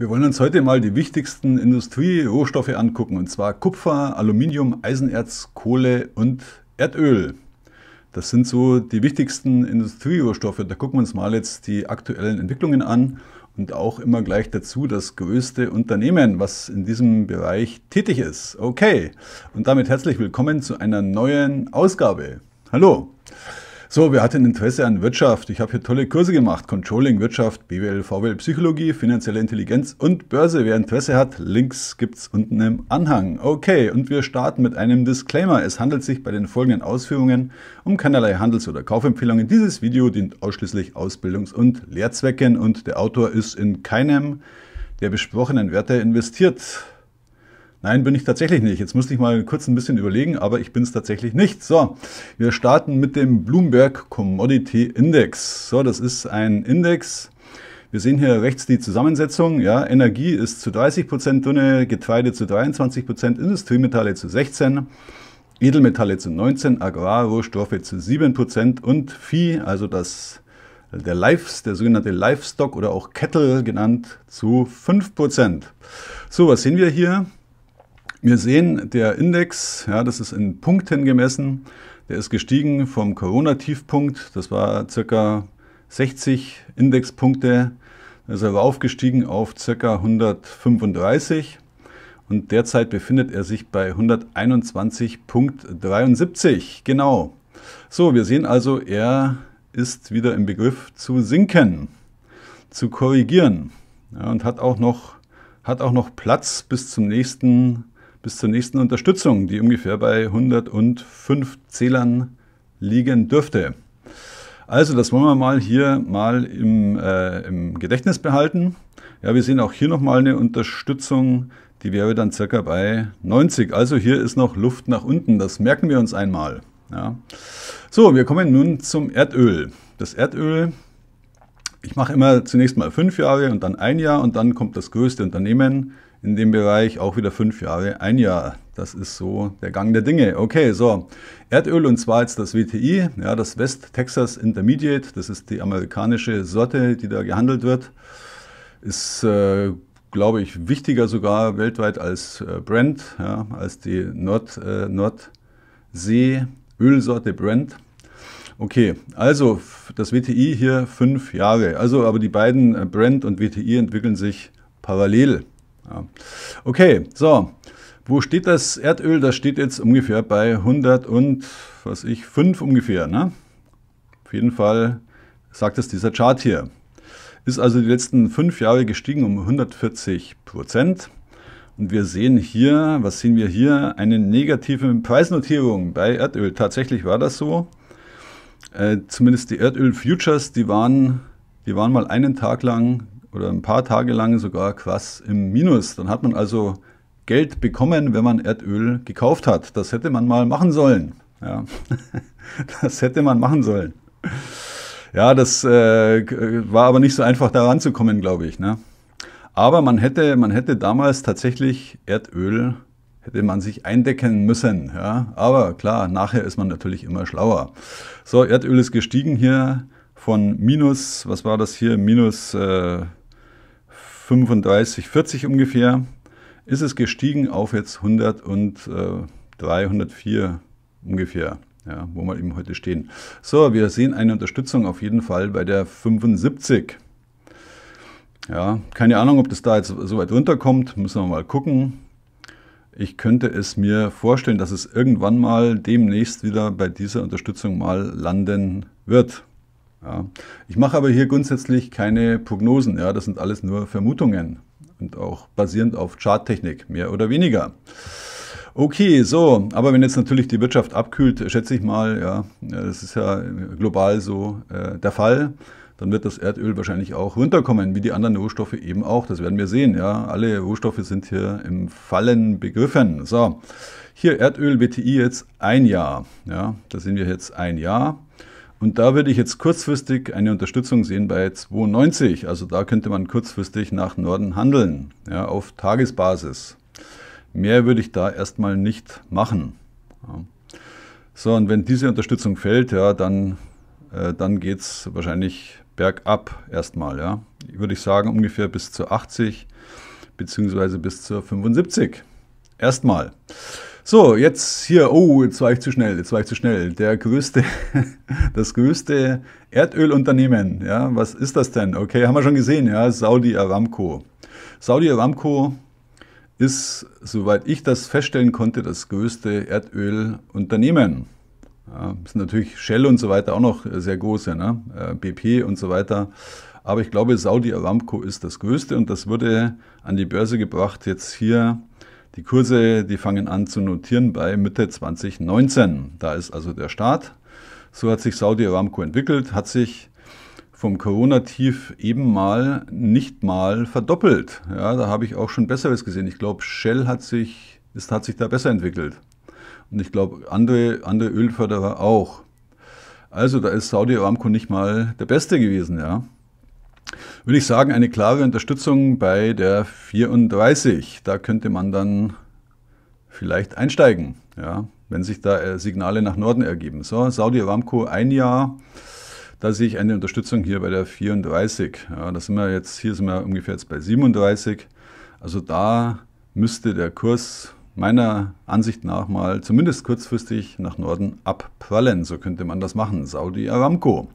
Wir wollen uns heute mal die wichtigsten Industrierohstoffe angucken, und zwar Kupfer, Aluminium, Eisenerz, Kohle und Erdöl. Das sind so die wichtigsten Industrierohstoffe. Da gucken wir uns mal jetzt die aktuellen Entwicklungen an und auch immer gleich dazu das größte Unternehmen, was in diesem Bereich tätig ist. Okay, und damit herzlich willkommen zu einer neuen Ausgabe. Hallo. So, wer hat ein Interesse an Wirtschaft? Ich habe hier tolle Kurse gemacht. Controlling, Wirtschaft, BWL, VWL, Psychologie, finanzielle Intelligenz und Börse. Wer Interesse hat, Links gibt's unten im Anhang. Okay, und wir starten mit einem Disclaimer. Es handelt sich bei den folgenden Ausführungen um keinerlei Handels- oder Kaufempfehlungen. Dieses Video dient ausschließlich Ausbildungs- und Lehrzwecken und der Autor ist in keinem der besprochenen Werte investiert. Nein, bin ich tatsächlich nicht. Jetzt musste ich mal kurz ein bisschen überlegen, aber ich bin es tatsächlich nicht. So, wir starten mit dem Bloomberg Commodity Index. So, das ist ein Index. Wir sehen hier rechts die Zusammensetzung. Ja, Energie ist zu 30% Prozent drinne, Getreide zu 23%, Industriemetalle zu 16%, Edelmetalle zu 19%, Agrarrohstoffe zu 7% und Vieh, also das der Lives, der sogenannte Livestock oder auch Kettle genannt, zu 5%. So, was sehen wir hier? Wir sehen, der Index, ja, das ist in Punkten gemessen, der ist gestiegen vom Corona-Tiefpunkt, das war circa 60 Indexpunkte, da ist er aufgestiegen auf circa 135 und derzeit befindet er sich bei 121.73, genau. So, wir sehen also, er ist wieder im Begriff zu sinken, zu korrigieren ja, und hat auch, noch, hat auch noch Platz bis zum nächsten bis zur nächsten Unterstützung, die ungefähr bei 105 Zählern liegen dürfte. Also das wollen wir mal hier mal im, äh, im Gedächtnis behalten. Ja, wir sehen auch hier nochmal eine Unterstützung, die wäre dann circa bei 90. Also hier ist noch Luft nach unten, das merken wir uns einmal. Ja. So, wir kommen nun zum Erdöl. Das Erdöl, ich mache immer zunächst mal fünf Jahre und dann ein Jahr und dann kommt das größte Unternehmen, in dem Bereich auch wieder fünf Jahre, ein Jahr. Das ist so der Gang der Dinge. Okay, so. Erdöl und zwar jetzt das WTI, ja, das West Texas Intermediate, das ist die amerikanische Sorte, die da gehandelt wird. Ist, äh, glaube ich, wichtiger sogar weltweit als äh, Brent, ja, als die Nord, äh, Nordsee-Ölsorte Brent. Okay, also das WTI hier fünf Jahre. Also, aber die beiden äh, Brent und WTI entwickeln sich parallel. Ja. Okay, so. Wo steht das Erdöl? Das steht jetzt ungefähr bei 100 und, was ich, 5 ungefähr. Ne? Auf jeden Fall sagt es dieser Chart hier. Ist also die letzten fünf Jahre gestiegen um 140 Prozent. Und wir sehen hier, was sehen wir hier? Eine negative Preisnotierung bei Erdöl. Tatsächlich war das so. Äh, zumindest die Erdöl-Futures, die waren, die waren mal einen Tag lang oder ein paar Tage lang sogar Quass im Minus. Dann hat man also Geld bekommen, wenn man Erdöl gekauft hat. Das hätte man mal machen sollen. Ja. Das hätte man machen sollen. Ja, das äh, äh, war aber nicht so einfach, da ranzukommen, glaube ich. Ne? Aber man hätte, man hätte damals tatsächlich Erdöl, hätte man sich eindecken müssen. Ja? Aber klar, nachher ist man natürlich immer schlauer. So, Erdöl ist gestiegen hier von minus, was war das hier, minus äh, 135, 40 ungefähr, ist es gestiegen auf jetzt 100 und äh, 304 ungefähr, ja, wo wir eben heute stehen. So, wir sehen eine Unterstützung auf jeden Fall bei der 75. Ja, keine Ahnung, ob das da jetzt so weit runterkommt, müssen wir mal gucken. Ich könnte es mir vorstellen, dass es irgendwann mal demnächst wieder bei dieser Unterstützung mal landen wird. Ja. Ich mache aber hier grundsätzlich keine Prognosen. Ja. Das sind alles nur Vermutungen und auch basierend auf Charttechnik, mehr oder weniger. Okay, so, aber wenn jetzt natürlich die Wirtschaft abkühlt, schätze ich mal, ja, das ist ja global so äh, der Fall, dann wird das Erdöl wahrscheinlich auch runterkommen, wie die anderen Rohstoffe eben auch. Das werden wir sehen, ja. Alle Rohstoffe sind hier im Fallen begriffen. So, hier Erdöl, WTI jetzt ein Jahr, ja, da sehen wir jetzt ein Jahr. Und da würde ich jetzt kurzfristig eine Unterstützung sehen bei 92. Also da könnte man kurzfristig nach Norden handeln, ja, auf Tagesbasis. Mehr würde ich da erstmal nicht machen. Ja. So, und wenn diese Unterstützung fällt, ja, dann, äh, dann geht es wahrscheinlich bergab erstmal. Ja. Würde ich sagen, ungefähr bis zur 80 beziehungsweise bis zur 75. Erstmal. So, jetzt hier, oh, jetzt war ich zu schnell, jetzt war ich zu schnell. Der größte, das größte Erdölunternehmen, ja, was ist das denn? Okay, haben wir schon gesehen, ja, Saudi Aramco. Saudi Aramco ist, soweit ich das feststellen konnte, das größte Erdölunternehmen. Ja, sind natürlich Shell und so weiter auch noch sehr große, ne? Äh, BP und so weiter. Aber ich glaube, Saudi Aramco ist das größte und das wurde an die Börse gebracht jetzt hier die Kurse, die fangen an zu notieren bei Mitte 2019. Da ist also der Start. So hat sich Saudi Aramco entwickelt, hat sich vom Corona-Tief eben mal nicht mal verdoppelt. Ja, da habe ich auch schon Besseres gesehen. Ich glaube, Shell hat sich, ist, hat sich da besser entwickelt. Und ich glaube, andere, andere Ölförderer auch. Also da ist Saudi Aramco nicht mal der Beste gewesen, ja würde ich sagen, eine klare Unterstützung bei der 34. Da könnte man dann vielleicht einsteigen, ja, wenn sich da äh, Signale nach Norden ergeben. So, Saudi Aramco ein Jahr, da sehe ich eine Unterstützung hier bei der 34. Ja, da sind wir jetzt, hier sind wir ungefähr jetzt bei 37. Also da müsste der Kurs meiner Ansicht nach mal zumindest kurzfristig nach Norden abprallen. So könnte man das machen. Saudi Aramco.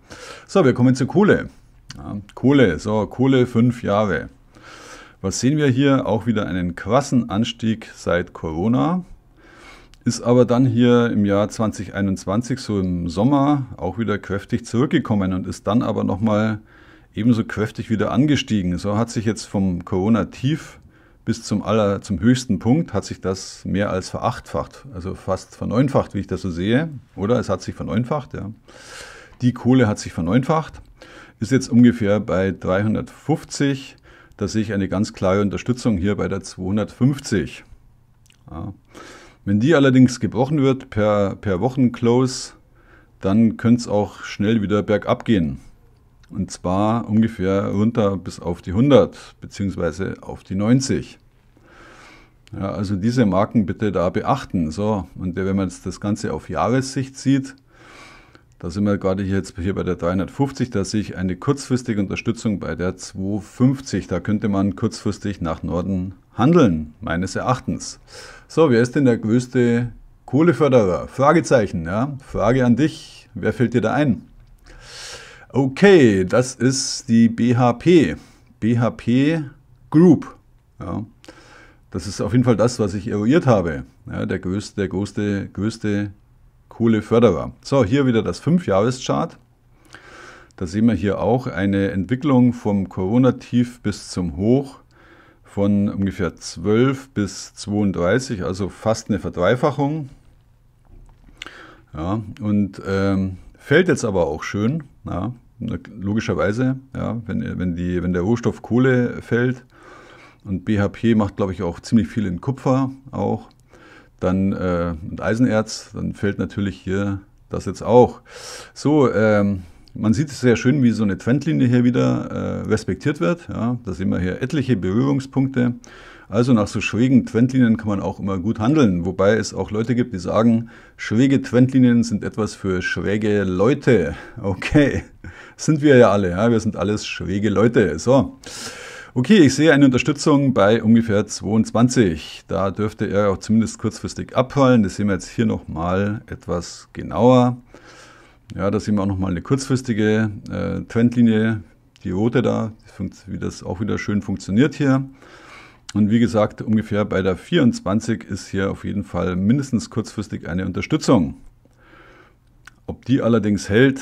So, wir kommen zur Kohle. Ja, Kohle, so Kohle fünf Jahre. Was sehen wir hier? Auch wieder einen krassen Anstieg seit Corona. Ist aber dann hier im Jahr 2021, so im Sommer, auch wieder kräftig zurückgekommen und ist dann aber nochmal ebenso kräftig wieder angestiegen. So hat sich jetzt vom Corona-Tief bis zum, aller, zum höchsten Punkt hat sich das mehr als verachtfacht, also fast verneunfacht, wie ich das so sehe. Oder es hat sich verneunfacht, ja. Die Kohle hat sich verneunfacht ist jetzt ungefähr bei 350. Da sehe ich eine ganz klare Unterstützung hier bei der 250. Ja. Wenn die allerdings gebrochen wird per, per Wochenclose, dann könnte es auch schnell wieder bergab gehen. Und zwar ungefähr runter bis auf die 100 beziehungsweise auf die 90. Ja, also diese Marken bitte da beachten. So, und wenn man jetzt das Ganze auf Jahressicht sieht, da sind wir gerade hier jetzt hier bei der 350, da sehe ich eine kurzfristige Unterstützung bei der 250. Da könnte man kurzfristig nach Norden handeln, meines Erachtens. So, wer ist denn der größte Kohleförderer? Fragezeichen, ja. Frage an dich. Wer fällt dir da ein? Okay, das ist die BHP. BHP Group. Ja. Das ist auf jeden Fall das, was ich eruiert habe. Ja, der größte, der größte, größte coole Förderer. So, hier wieder das 5-Jahres-Chart. Da sehen wir hier auch eine Entwicklung vom Corona-Tief bis zum Hoch von ungefähr 12 bis 32, also fast eine Verdreifachung. Ja, und ähm, fällt jetzt aber auch schön, ja, logischerweise, ja, wenn, wenn, die, wenn der Rohstoff Kohle fällt. Und BHP macht, glaube ich, auch ziemlich viel in Kupfer auch dann äh, und Eisenerz, dann fällt natürlich hier das jetzt auch. So, ähm, man sieht es sehr schön, wie so eine Trendlinie hier wieder äh, respektiert wird. Ja, da sehen wir hier etliche Berührungspunkte. Also nach so schrägen Trendlinien kann man auch immer gut handeln, wobei es auch Leute gibt, die sagen, schräge Trendlinien sind etwas für schräge Leute. Okay, sind wir ja alle, ja? wir sind alles schräge Leute. So, Okay, ich sehe eine Unterstützung bei ungefähr 22. Da dürfte er auch zumindest kurzfristig abfallen. Das sehen wir jetzt hier nochmal etwas genauer. Ja, da sehen wir auch nochmal eine kurzfristige äh, Trendlinie, die rote da, wie das auch wieder schön funktioniert hier. Und wie gesagt, ungefähr bei der 24 ist hier auf jeden Fall mindestens kurzfristig eine Unterstützung. Ob die allerdings hält,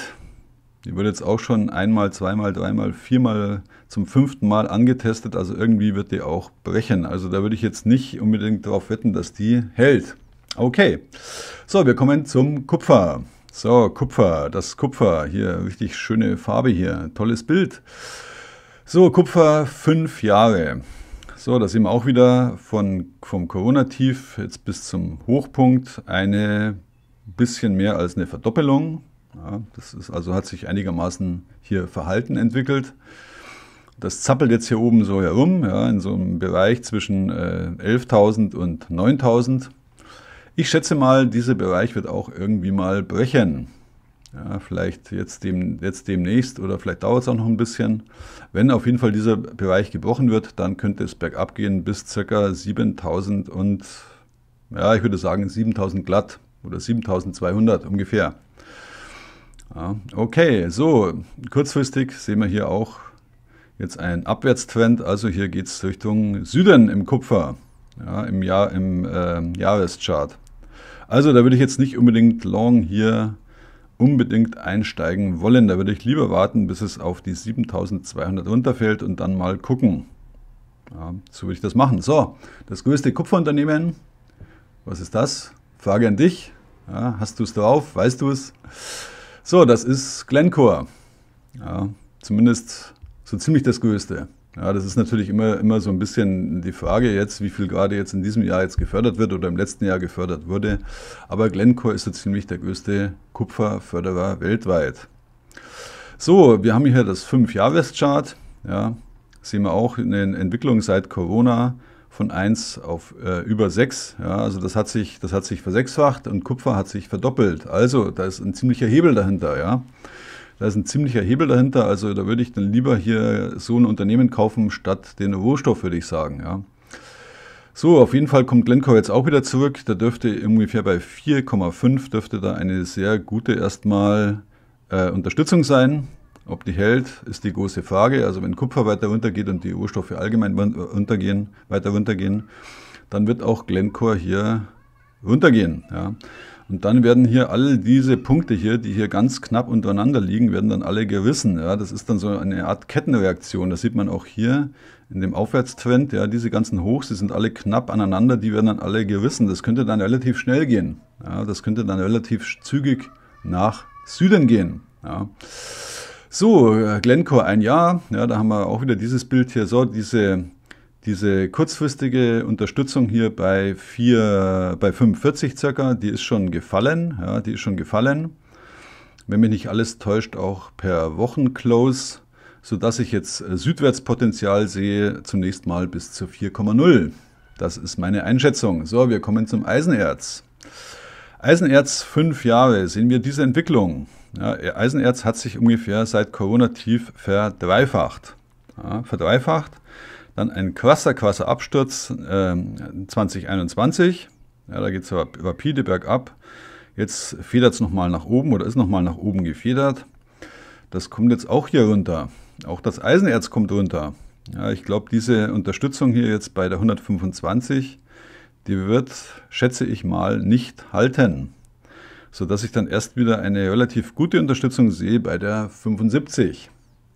die wird jetzt auch schon einmal, zweimal, dreimal, viermal zum fünften Mal angetestet. Also irgendwie wird die auch brechen. Also da würde ich jetzt nicht unbedingt darauf wetten, dass die hält. Okay. So, wir kommen zum Kupfer. So, Kupfer, das Kupfer. Hier, richtig schöne Farbe hier. Tolles Bild. So, Kupfer fünf Jahre. So, da sehen wir auch wieder von, vom Corona-Tief jetzt bis zum Hochpunkt eine bisschen mehr als eine Verdoppelung. Ja, das ist also hat sich einigermaßen hier Verhalten entwickelt. Das zappelt jetzt hier oben so herum, ja, in so einem Bereich zwischen äh, 11.000 und 9.000. Ich schätze mal, dieser Bereich wird auch irgendwie mal brechen. Ja, vielleicht jetzt, dem, jetzt demnächst oder vielleicht dauert es auch noch ein bisschen. Wenn auf jeden Fall dieser Bereich gebrochen wird, dann könnte es bergab gehen bis ca. 7000 und, ja, ich würde sagen 7000 glatt oder 7200 ungefähr. Ja, okay, so, kurzfristig sehen wir hier auch jetzt einen Abwärtstrend. Also hier geht es Richtung Süden im Kupfer, ja, im, Jahr, im äh, Jahreschart. Also da würde ich jetzt nicht unbedingt long hier unbedingt einsteigen wollen. Da würde ich lieber warten, bis es auf die 7200 runterfällt und dann mal gucken. Ja, so würde ich das machen. So, das größte Kupferunternehmen, was ist das? Frage an dich. Ja, hast du es drauf? Weißt du es? So, das ist Glencore. Ja, zumindest so ziemlich das Größte. Ja, das ist natürlich immer, immer so ein bisschen die Frage jetzt, wie viel gerade jetzt in diesem Jahr jetzt gefördert wird oder im letzten Jahr gefördert wurde. Aber Glencore ist so ziemlich der größte Kupferförderer weltweit. So, wir haben hier das 5-Jahres-Chart. Ja, sehen wir auch in eine Entwicklung seit Corona von 1 auf äh, über 6. Ja, also das hat, sich, das hat sich versechsfacht und Kupfer hat sich verdoppelt. Also da ist ein ziemlicher Hebel dahinter, ja. Da ist ein ziemlicher Hebel dahinter. Also da würde ich dann lieber hier so ein Unternehmen kaufen, statt den Rohstoff, würde ich sagen, ja. So, auf jeden Fall kommt Glencore jetzt auch wieder zurück. Da dürfte ungefähr bei 4,5 dürfte da eine sehr gute erstmal äh, Unterstützung sein. Ob die hält, ist die große Frage. Also wenn Kupfer weiter runtergeht und die Rohstoffe allgemein runtergehen, äh, weiter runtergehen, dann wird auch Glencore hier runtergehen. Ja. Und dann werden hier all diese Punkte hier, die hier ganz knapp untereinander liegen, werden dann alle gerissen. Ja. Das ist dann so eine Art Kettenreaktion. Das sieht man auch hier in dem Aufwärtstrend. Ja. Diese ganzen Hochs, die sind alle knapp aneinander, die werden dann alle gerissen. Das könnte dann relativ schnell gehen. Ja. Das könnte dann relativ zügig nach Süden gehen. Ja. So, äh, Glencore ein Jahr. Ja, da haben wir auch wieder dieses Bild hier. So, diese, diese kurzfristige Unterstützung hier bei, 4, bei 45 circa, die ist schon gefallen. Ja, die ist schon gefallen. Wenn mich nicht alles täuscht, auch per Wochenclose, sodass ich jetzt äh, Südwärtspotenzial sehe, zunächst mal bis zu 4,0. Das ist meine Einschätzung. So, wir kommen zum Eisenerz. Eisenerz 5 Jahre. Sehen wir diese Entwicklung? Ja, Eisenerz hat sich ungefähr seit Corona-Tief verdreifacht. Ja, verdreifacht. Dann ein krasser, krasser Absturz äh, 2021. Ja, da geht es rapide bergab. Jetzt federt es nochmal nach oben oder ist nochmal nach oben gefedert. Das kommt jetzt auch hier runter. Auch das Eisenerz kommt runter. Ja, ich glaube, diese Unterstützung hier jetzt bei der 125, die wird, schätze ich mal, nicht halten sodass ich dann erst wieder eine relativ gute Unterstützung sehe bei der 75.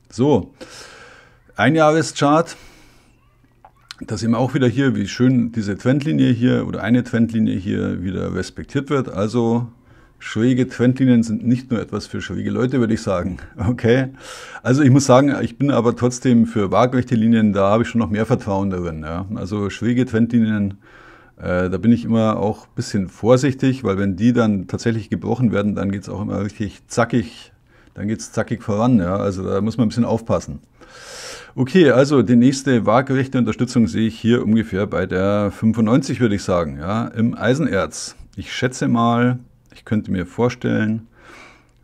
So, Einjahreschart. Da sehen wir auch wieder hier, wie schön diese Trendlinie hier oder eine Trendlinie hier wieder respektiert wird. Also schräge Trendlinien sind nicht nur etwas für schräge Leute, würde ich sagen. Okay. Also ich muss sagen, ich bin aber trotzdem für waagrechte Linien, da habe ich schon noch mehr Vertrauen darin. Ja. Also schräge Trendlinien äh, da bin ich immer auch ein bisschen vorsichtig, weil wenn die dann tatsächlich gebrochen werden, dann geht es auch immer richtig zackig, dann geht es zackig voran. Ja? Also da muss man ein bisschen aufpassen. Okay, also die nächste waagerechte Unterstützung sehe ich hier ungefähr bei der 95, würde ich sagen, ja, im Eisenerz. Ich schätze mal, ich könnte mir vorstellen,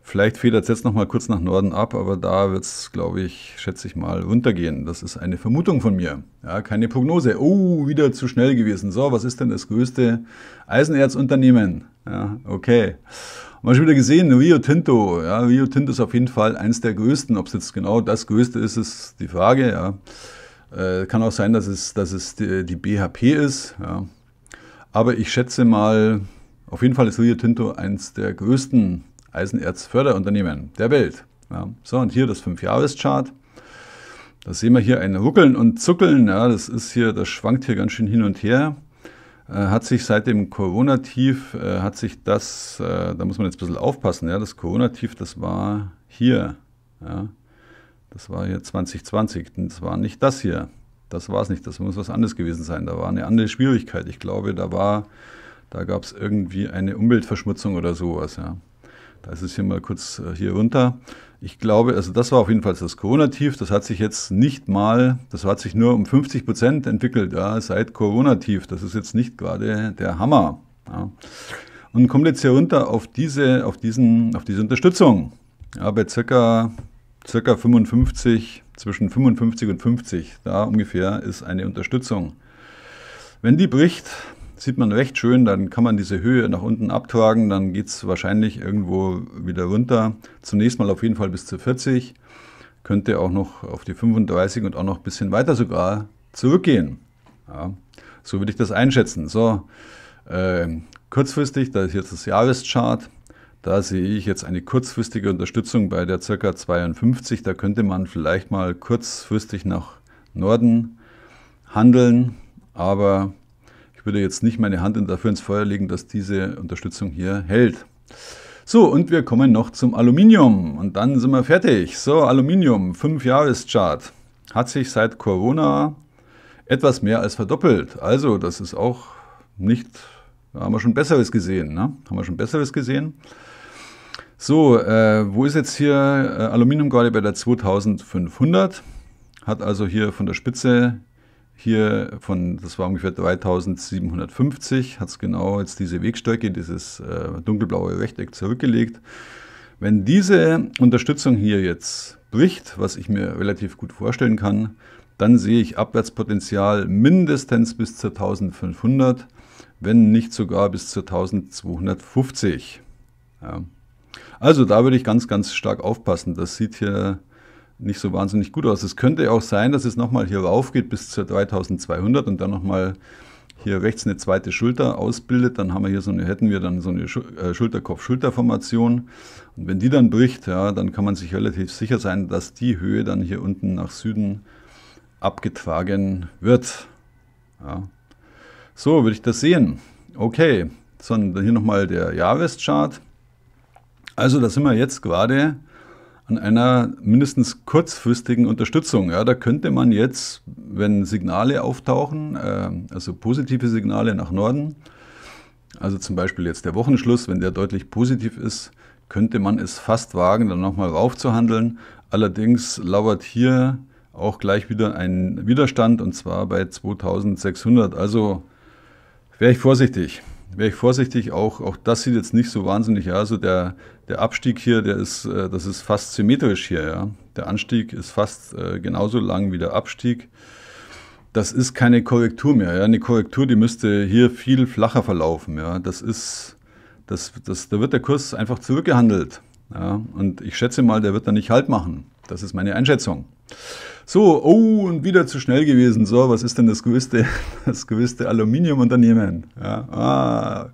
Vielleicht federt es jetzt noch mal kurz nach Norden ab, aber da wird es, glaube ich, schätze ich mal, runtergehen. Das ist eine Vermutung von mir. Ja, keine Prognose. Oh, wieder zu schnell gewesen. So, was ist denn das größte Eisenerzunternehmen? Ja, okay. Haben schon wieder gesehen, Rio Tinto. Ja, Rio Tinto ist auf jeden Fall eins der größten. Ob es jetzt genau das größte ist, ist die Frage. Ja. Äh, kann auch sein, dass es, dass es die, die BHP ist. Ja. Aber ich schätze mal, auf jeden Fall ist Rio Tinto eins der größten Eisenerzförderunternehmen der Welt. Ja, so, und hier das 5-Jahres-Chart. Da sehen wir hier ein Ruckeln und Zuckeln. Ja, das ist hier, das schwankt hier ganz schön hin und her. Äh, hat sich seit dem Corona-Tief, äh, hat sich das, äh, da muss man jetzt ein bisschen aufpassen, ja, das Corona-Tief, das war hier. Ja. Das war hier 2020. Das war nicht das hier. Das war es nicht. Das muss was anderes gewesen sein. Da war eine andere Schwierigkeit. Ich glaube, da war, da gab es irgendwie eine Umweltverschmutzung oder sowas, ja. Das ist hier mal kurz äh, hier runter. Ich glaube, also das war auf jeden Fall das Corona-Tief. Das hat sich jetzt nicht mal, das hat sich nur um 50 Prozent entwickelt, ja, seit Corona-Tief. Das ist jetzt nicht gerade der Hammer. Ja. Und kommt jetzt hier runter auf diese, auf diesen, auf diese Unterstützung. Ja, bei circa, circa 55, zwischen 55 und 50, da ungefähr ist eine Unterstützung. Wenn die bricht, sieht man recht schön, dann kann man diese Höhe nach unten abtragen, dann geht es wahrscheinlich irgendwo wieder runter. Zunächst mal auf jeden Fall bis zu 40, könnte auch noch auf die 35 und auch noch ein bisschen weiter sogar zurückgehen. Ja, so würde ich das einschätzen. So, äh, kurzfristig, da ist jetzt das Jahreschart, da sehe ich jetzt eine kurzfristige Unterstützung bei der ca. 52. Da könnte man vielleicht mal kurzfristig nach Norden handeln, aber ich würde jetzt nicht meine Hand dafür ins Feuer legen, dass diese Unterstützung hier hält. So, und wir kommen noch zum Aluminium und dann sind wir fertig. So, Aluminium, 5-Jahres-Chart, hat sich seit Corona etwas mehr als verdoppelt. Also, das ist auch nicht, da haben wir schon Besseres gesehen, ne? Haben wir schon Besseres gesehen. So, äh, wo ist jetzt hier äh, Aluminium gerade bei der 2500? Hat also hier von der Spitze hier von, das war ungefähr 3750, hat es genau jetzt diese Wegstrecke, dieses äh, dunkelblaue Rechteck zurückgelegt. Wenn diese Unterstützung hier jetzt bricht, was ich mir relativ gut vorstellen kann, dann sehe ich Abwärtspotenzial mindestens bis zur 1500, wenn nicht sogar bis zur 1250. Ja. Also da würde ich ganz, ganz stark aufpassen. Das sieht hier nicht so wahnsinnig gut aus. Es könnte auch sein, dass es nochmal hier rauf geht bis zur 3200 und dann nochmal hier rechts eine zweite Schulter ausbildet, dann haben wir hier so eine, hätten wir dann so eine äh, Schulterkopf-Schulterformation. Und wenn die dann bricht, ja, dann kann man sich relativ sicher sein, dass die Höhe dann hier unten nach Süden abgetragen wird. Ja. So würde ich das sehen. Okay, sondern hier nochmal der Jahreschart. Also da sind wir jetzt gerade an einer mindestens kurzfristigen Unterstützung. Ja, da könnte man jetzt, wenn Signale auftauchen, äh, also positive Signale nach Norden, also zum Beispiel jetzt der Wochenschluss, wenn der deutlich positiv ist, könnte man es fast wagen, dann nochmal raufzuhandeln. Allerdings lauert hier auch gleich wieder ein Widerstand und zwar bei 2600. Also wäre ich vorsichtig wäre ich vorsichtig. Auch, auch das sieht jetzt nicht so wahnsinnig aus. Also der, der Abstieg hier, der ist, äh, das ist fast symmetrisch hier. Ja? Der Anstieg ist fast äh, genauso lang wie der Abstieg. Das ist keine Korrektur mehr. Ja? Eine Korrektur, die müsste hier viel flacher verlaufen. Ja? Das ist, das, das, da wird der Kurs einfach zurückgehandelt. Ja? Und ich schätze mal, der wird da nicht Halt machen. Das ist meine Einschätzung. So, oh, und wieder zu schnell gewesen. So, was ist denn das gewisse, das gewisse Aluminiumunternehmen? Ja, ah,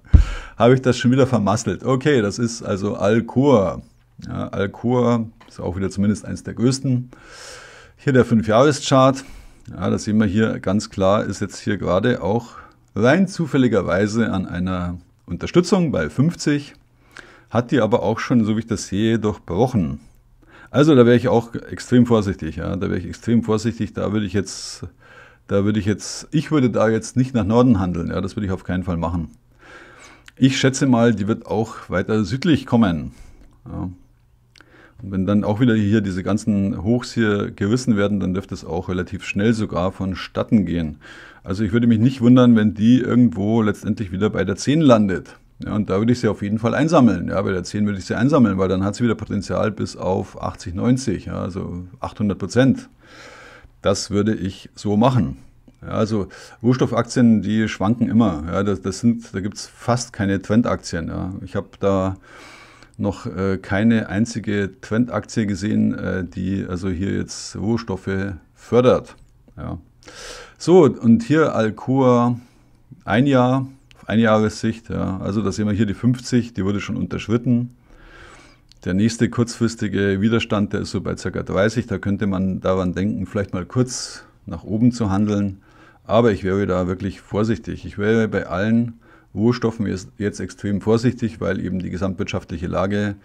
habe ich das schon wieder vermasselt. Okay, das ist also Alcor. Ja, Alcor ist auch wieder zumindest eines der größten. Hier der 5-Jahres-Chart. Ja, das sehen wir hier ganz klar, ist jetzt hier gerade auch rein zufälligerweise an einer Unterstützung bei 50, hat die aber auch schon, so wie ich das sehe, durchbrochen. Also da wäre ich auch extrem vorsichtig, ja. Da wäre ich extrem vorsichtig. Da würde ich jetzt, da würde ich jetzt, ich würde da jetzt nicht nach Norden handeln, ja. Das würde ich auf keinen Fall machen. Ich schätze mal, die wird auch weiter südlich kommen. Ja. Und wenn dann auch wieder hier diese ganzen Hochs hier gerissen werden, dann dürfte es auch relativ schnell sogar vonstatten gehen. Also ich würde mich nicht wundern, wenn die irgendwo letztendlich wieder bei der 10 landet. Ja, und da würde ich sie auf jeden Fall einsammeln. Ja, bei der 10 würde ich sie einsammeln, weil dann hat sie wieder Potenzial bis auf 80, 90, ja, also 800 Prozent. Das würde ich so machen. Ja, also Rohstoffaktien, die schwanken immer. Ja, das, das sind, da gibt es fast keine Trendaktien. Ja. Ich habe da noch äh, keine einzige Trendaktie gesehen, äh, die also hier jetzt Rohstoffe fördert. Ja. So, und hier Alcoa ein Jahr, Einjahressicht. Ja. Also da sehen wir hier die 50, die wurde schon unterschritten. Der nächste kurzfristige Widerstand, der ist so bei ca. 30. Da könnte man daran denken, vielleicht mal kurz nach oben zu handeln. Aber ich wäre da wirklich vorsichtig. Ich wäre bei allen Rohstoffen jetzt extrem vorsichtig, weil eben die gesamtwirtschaftliche Lage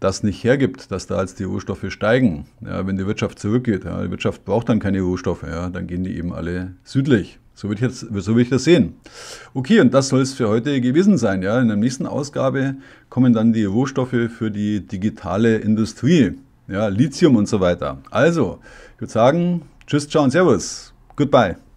das nicht hergibt, dass da jetzt die Rohstoffe steigen. Ja, wenn die Wirtschaft zurückgeht, ja, die Wirtschaft braucht dann keine Rohstoffe, ja, dann gehen die eben alle südlich. So würde ich, jetzt, so würd ich das sehen. Okay, und das soll es für heute gewesen sein. Ja. In der nächsten Ausgabe kommen dann die Rohstoffe für die digitale Industrie. Ja, Lithium und so weiter. Also, ich würde sagen, tschüss, ciao und servus. Goodbye.